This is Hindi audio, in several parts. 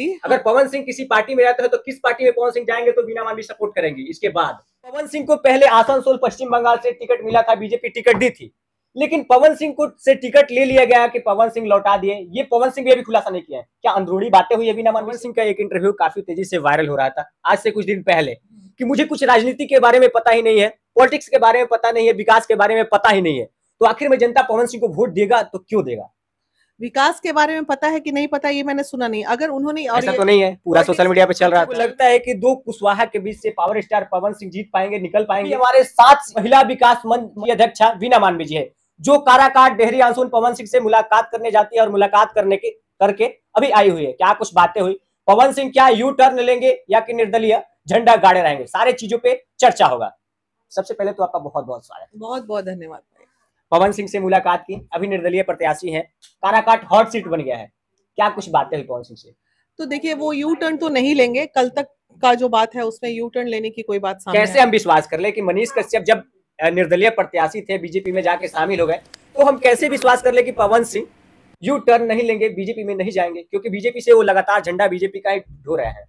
पार्टी अगर पवन सिंह किसी पार्टी में जाता है तो किस पार्टी में पवन सिंह जाएंगे तो बीना मांझी सपोर्ट करेंगे इसके बाद पवन सिंह को पहले आसनसोल पश्चिम बंगाल से टिकट मिला था बीजेपी टिकट दी थी लेकिन पवन सिंह को से टिकट ले लिया गया कि पवन सिंह लौटा दिए ये पवन सिंह भी अभी खुलासा नहीं किया है क्या अंदरूनी बातें हुई अभी नवन सिंह का एक इंटरव्यू काफी तेजी से वायरल हो रहा था आज से कुछ दिन पहले कि मुझे कुछ राजनीति के बारे में पता ही नहीं है पॉलिटिक्स के बारे में पता नहीं है विकास के बारे में पता ही नहीं है तो आखिर में जनता पवन सिंह को वोट देगा तो क्यों देगा विकास के बारे में पता है कि नहीं पता ये मैंने सुना नहीं अगर उन्होंने और ऐसा तो नहीं है पूरा सोशल मीडिया पे चल रहा है लगता है कि दो कुशवाहा के बीच से पावर स्टार पवन सिंह जीत पाएंगे निकल पाएंगे हमारे सात महिला विकास मंच अध्यक्ष वीना मानवी जी है जो काराकाट डेहरी आंसून पवन सिंह से मुलाकात करने जाती है और मुलाकात करने के करके अभी आई हुई है क्या कुछ बातें हुई पवन सिंह क्या यू टर्न लेंगे या कि निर्दलीय झंडा गाड़े रहेंगे सारे चीजों पे चर्चा होगा सबसे पहले तो आपका बहुत बहुत स्वागत बहुत बहुत धन्यवाद पवन सिंह से मुलाकात की अभी निर्दलीय प्रत्याशी है काराकाट हॉट सीट बन गया है क्या कुछ बातें है पवन सिंह से तो देखिए वो यू टर्न तो नहीं लेंगे कल तक का जो बात है उसमें यू टर्न लेने की कोई बात सामने कैसे हम विश्वास कर ले कि मनीष कश्यप जब निर्दलीय प्रत्याशी थे बीजेपी में जाके शामिल हो गए तो हम कैसे विश्वास कर ले कि पवन सिंह यू टर्न नहीं लेंगे बीजेपी में नहीं जाएंगे क्योंकि बीजेपी से वो लगातार झंडा बीजेपी का ही ढो रहे हैं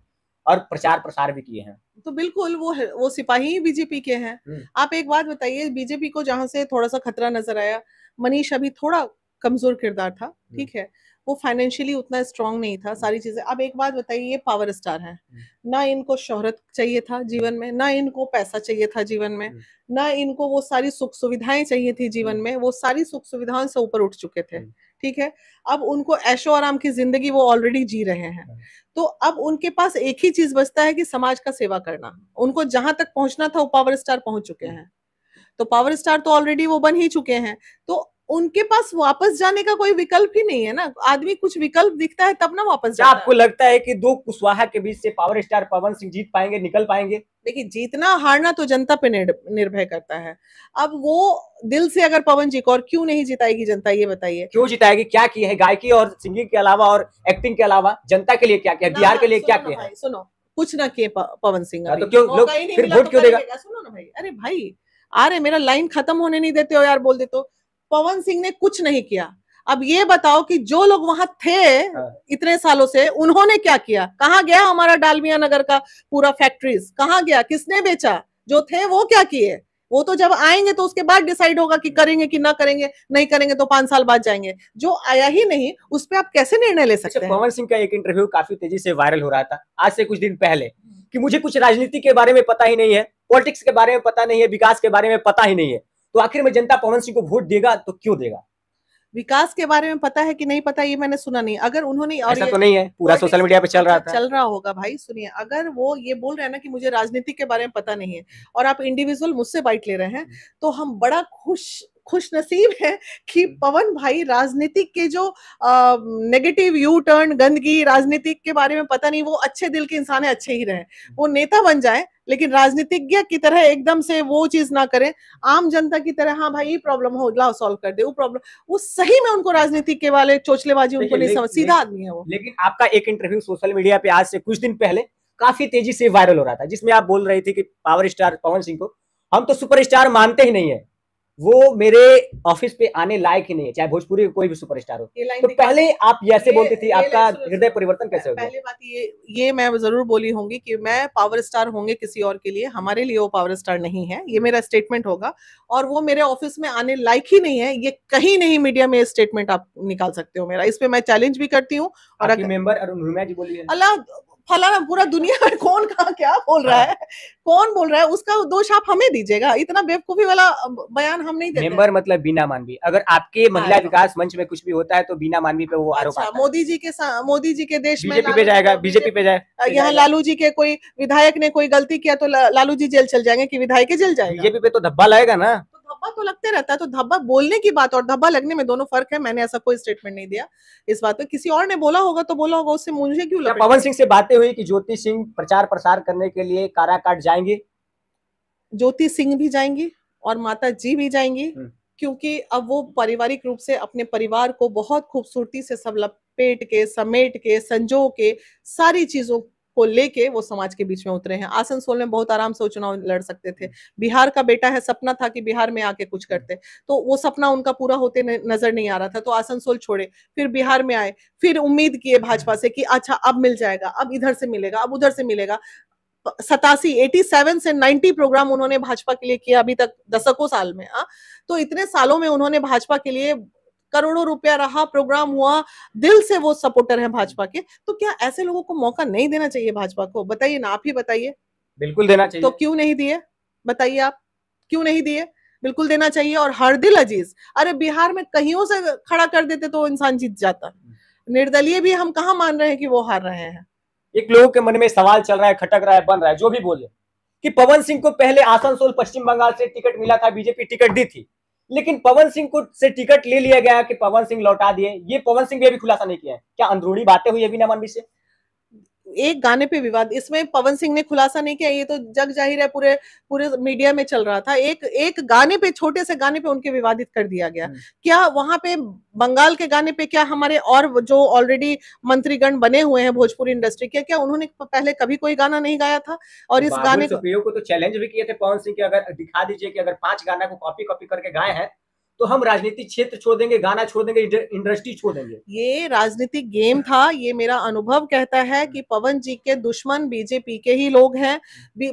और प्रचार प्रसार भी किए हैं तो बिल्कुल वो वो सिपाही बीजेपी के हैं हम्म। आप एक बात बताइए बीजेपी को जहाँ से थोड़ा सा खतरा नजर आया मनीष अभी थोड़ा कमजोर किरदार था हम्म। ठीक है वो फाइनेंशियली उतना स्ट्रांग नहीं था सारी चीजें अब एक बात बताइए ये पावर स्टार है ना इनको शोहरत चाहिए था जीवन में ना इनको पैसा चाहिए था जीवन में हम्म। ना इनको वो सारी सुख सुविधाएं चाहिए थी जीवन में वो सारी सुख सुविधाओं से ऊपर उठ चुके थे ठीक है अब उनको ऐशो आराम की जिंदगी वो ऑलरेडी जी रहे हैं हाँ। तो अब उनके पास एक ही चीज बचता है कि समाज का सेवा करना उनको जहां तक पहुंचना था वो पावर स्टार पहुंच चुके हैं तो पावर स्टार तो ऑलरेडी वो बन ही चुके हैं तो उनके पास वापस जाने का कोई विकल्प ही नहीं है ना आदमी कुछ विकल्प दिखता है तब ना वापस जाता आपको लगता है कि दो कुशवाहा के बीच से पावर स्टार पवन सिंह जीत पाएंगे निकल पाएंगे देखिए जीतना हारना तो जनता पे निर्भय करता है अब वो दिल से अगर पवन जी को और क्यों नहीं जिताएगी जनता ये बताइए क्यों जिताएगी क्या किया है गायकी और सिंगिंग के अलावा और एक्टिंग के अलावा जनता के लिए क्या किया बिहार के लिए क्या किया है सुनो कुछ ना किए पवन सिंह हाँ, तो, तो क्यों लोग फिर वोट क्यों देगा सुनो ना भाई अरे भाई आ रहे मेरा लाइन खत्म होने नहीं देते हो यार बोल देते हो पवन सिंह ने कुछ नहीं किया अब ये बताओ कि जो लोग वहां थे हाँ। इतने सालों से उन्होंने क्या किया कहा गया हमारा डालमिया नगर का पूरा फैक्ट्रीज कहा गया किसने बेचा जो थे वो क्या किए वो तो जब आएंगे तो उसके बाद डिसाइड होगा कि करेंगे कि ना करेंगे नहीं करेंगे तो पांच साल बाद जाएंगे जो आया ही नहीं उस पर आप कैसे निर्णय ले सकते अच्छा, पवन सिंह का एक इंटरव्यू काफी तेजी से वायरल हो रहा था आज से कुछ दिन पहले हम्म। कि मुझे कुछ राजनीति के बारे में पता ही नहीं है पॉलिटिक्स के बारे में पता नहीं है विकास के बारे में पता ही नहीं है तो आखिर में जनता पवन सिंह को वोट देगा तो क्यों देगा विकास के बारे में पता है कि नहीं पता ये मैंने सुना नहीं अगर उन्होंने और ऐसा तो नहीं है पूरा सोशल मीडिया पे चल रहा था चल रहा होगा भाई सुनिए अगर वो ये बोल रहे हैं ना कि मुझे राजनीति के बारे में पता नहीं है और आप इंडिविजुअल मुझसे बाइट ले रहे हैं हम्म। तो हम बड़ा खुश खुशनसीब है कि हम्म। पवन भाई राजनीतिक के जो नेगेटिव यू टर्न गंदगी राजनीतिक के बारे में पता नहीं वो अच्छे दिल के इंसान है अच्छे ही रहे हम्म। वो नेता बन जाए लेकिन राजनीतिज्ञ की तरह एकदम से वो चीज ना करें आम जनता की तरह हाँ भाई ये प्रॉब्लम हो लाओ सॉल्व कर दे वो प्रॉब्लम वो सही में उनको राजनीति के वाले चोचलेबाजी उनको नहीं समझ सीधा आदमी है वो लेकिन आपका एक इंटरव्यू सोशल मीडिया पे आज से कुछ दिन पहले काफी तेजी से वायरल हो रहा था जिसमें आप बोल रहे थे कि पावर स्टार पवन सिंह को हम तो सुपरस्टार मानते ही नहीं है वो मेरे ऑफिस पे आने लायक ही नहीं है चाहे भोजपुरी कोई भी सुपरस्टार हो तो पहले आप जैसे बोलती थी आपका हृदय परिवर्तन कैसे हो पहले बात ये ये मैं जरूर बोली होंगी कि मैं पावर स्टार होंगे किसी और के लिए हमारे लिए वो पावर स्टार नहीं है ये मेरा स्टेटमेंट होगा और वो मेरे ऑफिस में आने लायक ही नहीं है ये कहीं नहीं मीडिया में स्टेटमेंट आप निकाल सकते हो मेरा इस पे मैं चैलेंज भी करती हूँ और मेंबर अरुण जी बोली अल्लाह फलाना पूरा दुनिया में कौन कहा क्या बोल रहा हाँ। है कौन बोल रहा है उसका दोष आप हमें दीजिएगा इतना बेवकूफी वाला बयान हम नहीं देते मेंबर मतलब बिना मानवी अगर आपके हाँ। महिला विकास मंच में कुछ भी होता है तो बिना मानवी पे वो आरोप अच्छा, मोदी जी के मोदी जी के देश में पे जाएगा बीजेपी पे जाए यहाँ लालू जी के कोई विधायक ने कोई गलती किया तो लालू जी जेल चल जाएंगे की विधायक जेल जाएंगे बीजेपी पे तो धब्बा लाएगा ना तो लगते रहता है तो धब्बा बोलने की बात और धब्बा लगने में दोनों फर्क है मैंने ऐसा कोई स्टेटमेंट नहीं दिया इस बात पे किसी और ने बोला होगा तो बोला होगा उससे मुझे क्यों लगा पवन सिंह से बातें हुई कि ज्योति सिंह प्रचार प्रसार करने के लिए काराकाट जाएंगे ज्योति सिंह भी जाएंगी और माता जी भी जाएंगी हम्म। क्योंकि अब वो पारिवारिक रूप से अपने परिवार को बहुत खूबसूरती से सब लपेट के समेट के संजो के सारी चीजों को लेके वो समाज के बीच में उतरे हैं आसनसोल में बहुत आराम से वो चुनाव लड़ सकते थे बिहार का बेटा है सपना था कि बिहार में आके कुछ करते तो वो सपना उनका पूरा होते नजर नहीं आ रहा था तो आसनसोल छोड़े फिर बिहार में आए फिर उम्मीद किए भाजपा से कि अच्छा अब मिल जाएगा अब इधर से मिलेगा अब उधर से मिलेगा सतासी एटी सेवन से नाइन्टी प्रोग्राम उन्होंने भाजपा के लिए किया अभी तक दशकों साल में आ? हाँ। तो इतने सालों में उन्होंने भाजपा के लिए करोड़ों रुपया रहा प्रोग्राम हुआ दिल से वो सपोर्टर है भाजपा के तो क्या ऐसे लोगों को मौका नहीं देना चाहिए भाजपा को बताइए ना आप ही बताइए बिल्कुल देना चाहिए तो क्यों नहीं दिए बताइए आप क्यों नहीं दिए बिल्कुल देना चाहिए और हर दिल अजीज अरे बिहार में कहीं से खड़ा कर देते तो इंसान जीत जाता निर्दलीय भी हम कहा मान रहे हैं कि वो हार रहे हैं एक लोगों के मन में सवाल चल रहा है खटक रहा है बन रहा है जो भी बोले कि पवन सिंह को पहले आसनसोल पश्चिम बंगाल से टिकट मिला था बीजेपी टिकट दी थी लेकिन पवन सिंह को से टिकट ले लिया गया कि पवन सिंह लौटा दिए ये पवन सिंह भी अभी खुलासा नहीं किया है क्या अंदरूनी बातें हुई अभी भी से एक गाने पे विवाद इसमें पवन सिंह ने खुलासा नहीं किया ये तो जग जाहिर है पूरे पूरे मीडिया में चल रहा था एक एक गाने पे छोटे से गाने पे उनके विवादित कर दिया गया हम्म। क्या वहां पे बंगाल के गाने पे क्या हमारे और जो ऑलरेडी मंत्रीगण बने हुए हैं भोजपुरी इंडस्ट्री के क्या उन्होंने पहले कभी कोई गाना नहीं गाया था और इस गाने को तो चैलेंज भी किए थे पवन सिंह के अगर दिखा दीजिए कि अगर पांच गाना को कॉपी कॉपी करके गाए हैं तो हम राजनीतिक क्षेत्र छोड़ देंगे गाना छोड़ देंगे इंडस्ट्री छोड़ देंगे ये राजनीतिक गेम था ये मेरा अनुभव कहता है कि पवन जी के दुश्मन बीजेपी के ही लोग हैं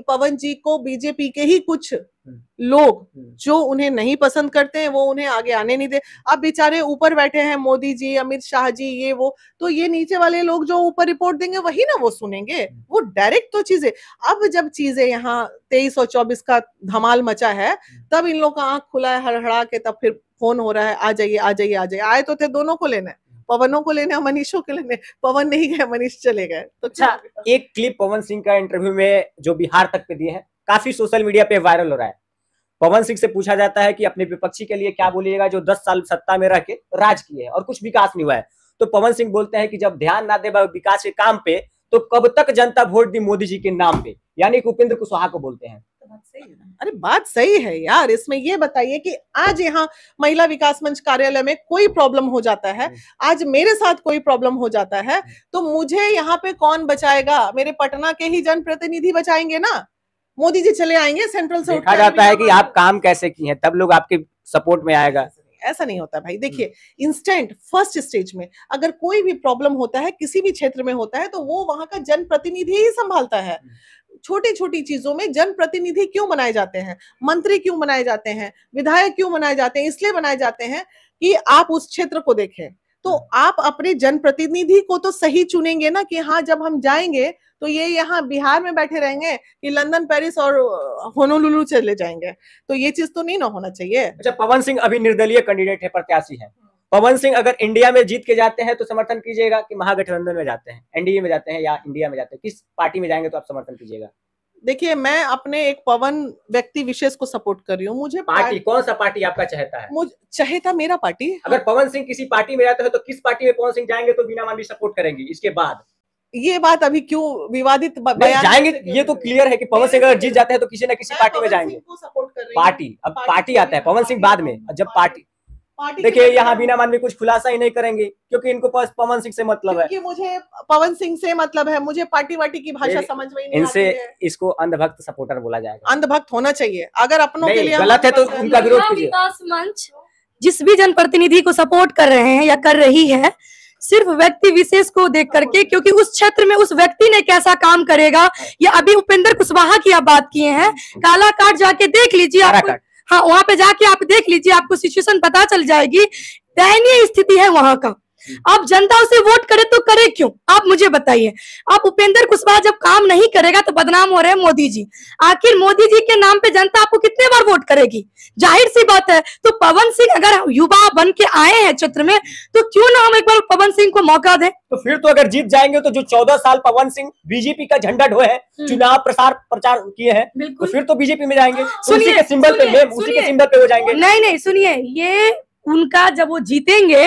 पवन जी को बीजेपी के ही कुछ लोग हम्म। जो उन्हें नहीं पसंद करते हैं वो उन्हें आगे आने नहीं दे अब बेचारे ऊपर बैठे हैं मोदी जी अमित शाह जी ये वो तो ये नीचे वाले लोग जो ऊपर रिपोर्ट देंगे वही ना वो सुनेंगे हम्म। वो डायरेक्ट तो चीजें अब जब चीजें यहाँ तेईस और चौबीस का धमाल मचा है हम्म। तब इन लोग का आंख खुला है हड़हड़ा के तब फिर फोन हो रहा है आ जाइए आ जाइए आ जाइए आए तो थे दोनों को लेना पवनों को लेने मनीषों को लेने पवन नहीं गए मनीष चले गए तो अच्छा एक क्लिप पवन सिंह का इंटरव्यू में जो बिहार तक पे दिए हैं काफी सोशल मीडिया पे वायरल हो रहा है पवन सिंह से पूछा जाता है कि अपने विपक्षी के लिए क्या बोलिएगा जो दस साल सत्ता में रह के राज किए और कुछ विकास नहीं हुआ है तो पवन सिंह बोलते हैं कि जब ध्यान ना दे विकास के काम पे तो कब तक जनता वोट दी मोदी जी के नाम पे यानी उपेंद्र कुशवाहा को बोलते हैं तो अरे बात सही है यार इसमें ये बताइए कि आज यहाँ महिला विकास मंच कार्यालय में कोई प्रॉब्लम हो जाता है हम्म। आज मेरे साथ कोई प्रॉब्लम हो जाता है हम्म। तो मुझे यहाँ पे कौन बचाएगा मेरे पटना के ही जनप्रतिनिधि बचाएंगे ना मोदी जी चले आएंगे सेंट्रल से देखा जाता है कि आप काम कैसे किए हैं तब लोग आपके सपोर्ट में आएगा ऐसा नहीं होता भाई हम्म। देखिए इंस्टेंट फर्स्ट स्टेज में अगर कोई भी प्रॉब्लम होता है किसी भी क्षेत्र में होता है तो वो वहां का जनप्रतिनिधि ही संभालता है हम्म। छोटी छोटी चीजों में जनप्रतिनिधि क्यों बनाए जाते हैं मंत्री क्यों बनाए जाते हैं विधायक क्यों बनाए जाते हैं इसलिए बनाए जाते हैं कि आप उस क्षेत्र को देखें तो आप अपने जनप्रतिनिधि को तो सही चुनेंगे ना कि हाँ जब हम जाएंगे तो ये यहाँ बिहार में बैठे रहेंगे कि लंदन पेरिस और होनोलुलु चले जाएंगे तो ये चीज तो नहीं ना होना चाहिए अच्छा पवन सिंह अभी निर्दलीय कैंडिडेट है प्रत्याशी है पवन सिंह अगर इंडिया में जीत के जाते हैं तो समर्थन कीजिएगा कि महागठबंधन में जाते हैं एनडीए में जाते हैं या इंडिया में जाते हैं किस पार्टी में जाएंगे तो आप समर्थन कीजिएगा देखिए मैं अपने एक पवन व्यक्ति विशेष को सपोर्ट कर रही हूँ मुझे पार्टी, पार... कौन सा पार्टी आपका चाहता है मुझे चाहता मेरा पार्टी अगर पवन सिंह किसी पार्टी में जाता हैं तो किस पार्टी में पवन सिंह जाएंगे तो बीना मांझी सपोर्ट करेंगे इसके बाद ये बात अभी क्यों विवादित बयान जाएंगे ये तो क्लियर है कि पवन सिंह अगर जीत जाते हैं तो किसी ना किसी पार्टी में जाएंगे पार्टी अब पार्टी आता है पवन सिंह बाद में जब पार्टी देखिए यहाँ मान मानवी कुछ खुलासा ही नहीं करेंगे क्योंकि इनको पास पवन सिंह से मतलब है मुझे पवन सिंह से मतलब है मुझे पार्टी वार्टी की भाषा समझ में नहीं इनसे इसको अंधभक्त सपोर्टर बोला जाएगा अंधभक्त होना चाहिए अगर अपनों के लिए गलत है तो उनका विरोध कीजिए जिस भी जनप्रतिनिधि को सपोर्ट कर रहे हैं या कर रही है सिर्फ व्यक्ति विशेष को देख करके क्योंकि उस क्षेत्र में उस व्यक्ति ने कैसा काम करेगा या अभी उपेंद्र कुशवाहा की आप बात किए हैं काला कार्ड जाके देख लीजिए आपको हाँ वहां पे जाके आप देख लीजिए आपको सिचुएशन पता चल जाएगी दयनीय स्थिति है वहां का आप जनता उसे वोट करे तो करे क्यों आप मुझे बताइए आप उपेंद्र कुशवाहा जब काम नहीं करेगा तो बदनाम हो रहे हैं मोदी जी आखिर मोदी जी के नाम पे जनता आपको कितने बार वोट करेगी जाहिर सी बात है तो पवन सिंह अगर युवा बन के आए हैं क्षेत्र में तो क्यों ना हम एक बार पवन सिंह को मौका दें तो फिर तो अगर जीत जाएंगे तो जो चौदह साल पवन सिंह बीजेपी का झंडा ढोए है हम्म। चुनाव प्रसार प्रचार किए हैं तो फिर तो बीजेपी में जाएंगे सिंबल पे सिंबल पे हो जाएंगे नहीं नहीं सुनिए ये उनका जब वो जीतेंगे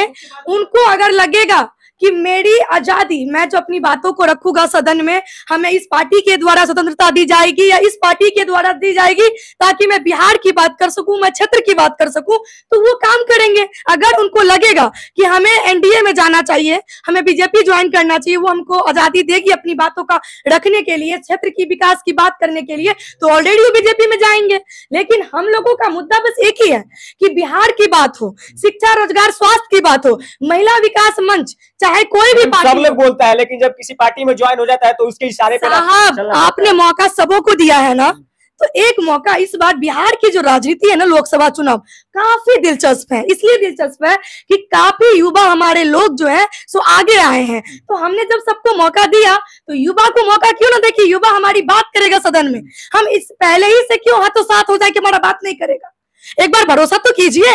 उनको अगर लगेगा कि मेरी आजादी मैं जो अपनी बातों को रखूंगा सदन में हमें इस पार्टी के द्वारा स्वतंत्रता दी जाएगी या इस पार्टी के द्वारा दी जाएगी ताकि मैं बिहार की बात कर सकूं मैं क्षेत्र की बात कर सकूं तो वो काम करेंगे अगर उनको लगेगा कि हमें एनडीए में जाना चाहिए हमें बीजेपी ज्वाइन करना चाहिए वो हमको आजादी देगी अपनी बातों का रखने के लिए क्षेत्र की विकास की बात करने के लिए तो ऑलरेडी वो बीजेपी में जाएंगे लेकिन हम लोगों का मुद्दा बस एक ही है कि बिहार की बात हो शिक्षा रोजगार स्वास्थ्य की बात हो महिला विकास मंच चाहे कोई भी पार्टी सब लोग बोलता है लेकिन जब किसी पार्टी में ज्वाइन हो जाता है तो उसके इशारे पे साहब आपने मौका सबों को दिया है ना तो एक मौका इस बार बिहार की जो राजनीति है ना लोकसभा चुनाव काफी दिलचस्प है इसलिए दिलचस्प है कि काफी युवा हमारे लोग जो है सो आगे आए हैं तो हमने जब सबको मौका दिया तो युवा को मौका क्यों ना देखिए युवा हमारी बात करेगा सदन में हम इस पहले ही से क्यों हाथों साथ हो जाए कि हमारा बात नहीं करेगा एक बार भरोसा तो कीजिए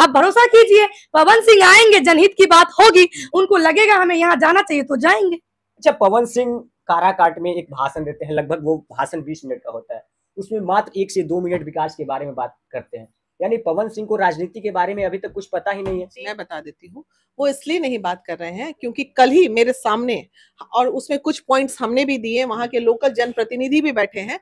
आप भरोसा कीजिए पवन सिंह आएंगे जनहित की बात होगी उनको लगेगा हमें यहाँ जाना चाहिए तो जाएंगे अच्छा पवन सिंह काराकाट में एक भाषण देते हैं लगभग वो भाषण बीस मिनट का होता है उसमें मात्र एक से दो मिनट विकास के बारे में बात करते हैं यानी पवन सिंह को राजनीति के बारे में अभी तक कुछ पता ही नहीं है मैं बता देती हूँ वो इसलिए नहीं बात कर रहे हैं क्योंकि कल ही मेरे सामने और उसमें कुछ पॉइंट्स हमने भी दिए वहाँ के लोकल जनप्रतिनिधि भी बैठे हैं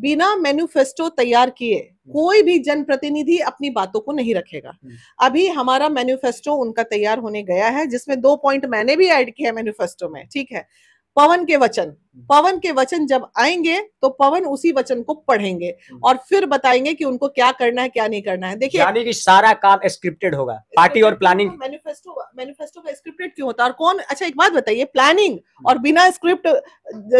बिना मैनुफेस्टो तैयार किए कोई भी जनप्रतिनिधि अपनी बातों को नहीं रखेगा हम्म। अभी हमारा मैनुफेस्टो उनका तैयार होने गया है जिसमें दो पॉइंट मैंने भी ऐड किया है मैन्यूफेस्टो में ठीक है पवन के वचन हम्म। पवन के वचन जब आएंगे तो पवन उसी वचन को पढ़ेंगे हम्म। और फिर बताएंगे कि उनको क्या करना है क्या नहीं करना है देखिए यानी कि सारा काम स्क्रिप्टेड होगा पार्टी और प्लानिंग मैनिफेस्टो मैनिफेस्टो का स्क्रिप्टेड क्यों होता है और कौन अच्छा एक बात बताइए प्लानिंग हम्म। और बिना स्क्रिप्ट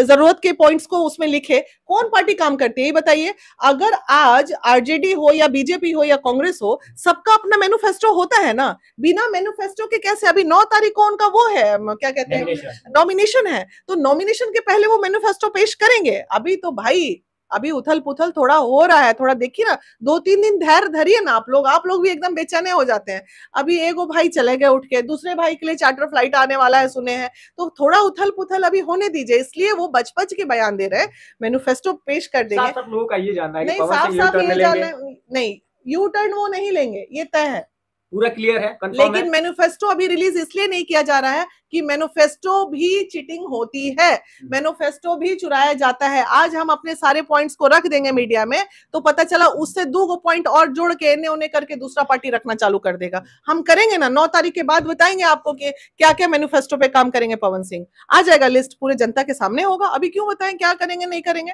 जरूरत के पॉइंट्स को उसमें लिखे कौन पार्टी काम करती है ये बताइए अगर आज आरजेडी हो या बीजेपी हो या कांग्रेस हो सबका अपना मैनिफेस्टो होता है ना बिना मैनिफेस्टो के कैसे अभी नौ तारीख को उनका वो है क्या कहते हैं नॉमिनेशन है तो नॉमिनेशन के पहले वो मैनिफेस्टो पेश करेंगे अभी तो भाई अभी उथल पुथल थोड़ा हो रहा है थोड़ा देखिए ना दो तीन दिन धैर्य धरिए ना आप लोग आप लोग भी एकदम बेचैने हो जाते हैं अभी एक वो भाई चले गए उठ के दूसरे भाई के लिए चार्टर फ्लाइट आने वाला है सुने हैं तो थोड़ा उथल पुथल अभी होने दीजिए इसलिए वो बचपच के बयान दे रहे हैं मैनुफेस्टो पेश कर देंगे साफ साफ ये जानना है नहीं साफ साफ ये नहीं यू टर्न वो नहीं लेंगे ये तय है पूरा क्लियर है लेकिन मैनिफेस्टो अभी रिलीज इसलिए नहीं किया जा रहा है कि मैनिफेस्टो भी चिटिंग होती है मैनिफेस्टो हम्म। भी चुराया जाता है आज हम अपने सारे पॉइंट्स को रख देंगे मीडिया में तो पता चला उससे दो गो पॉइंट और जोड़ के इन्हें उन्हें करके दूसरा पार्टी रखना चालू कर देगा हम करेंगे ना नौ तारीख के बाद बताएंगे आपको कि क्या क्या मैनिफेस्टो पे काम करेंगे पवन सिंह आ जाएगा लिस्ट पूरे जनता के सामने होगा अभी क्यों बताएं क्या करेंगे नहीं करेंगे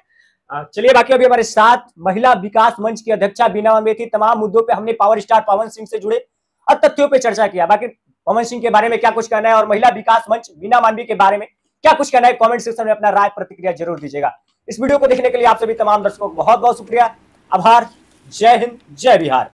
चलिए बाकी अभी हमारे साथ महिला विकास मंच की अध्यक्षा बीना अमेठी थी तमाम मुद्दों पे हमने पावर स्टार पवन सिंह से जुड़े और तथ्यों पर चर्चा किया बाकी पवन सिंह के बारे में क्या कुछ कहना है और महिला विकास मंच बिना मानवी के बारे में क्या कुछ कहना है कमेंट सेक्शन में अपना राय प्रतिक्रिया जरूर दीजिएगा इस वीडियो को देखने के लिए आप सभी तमाम दर्शकों को बहुत बहुत शुक्रिया आभार जय हिंद जय बिहार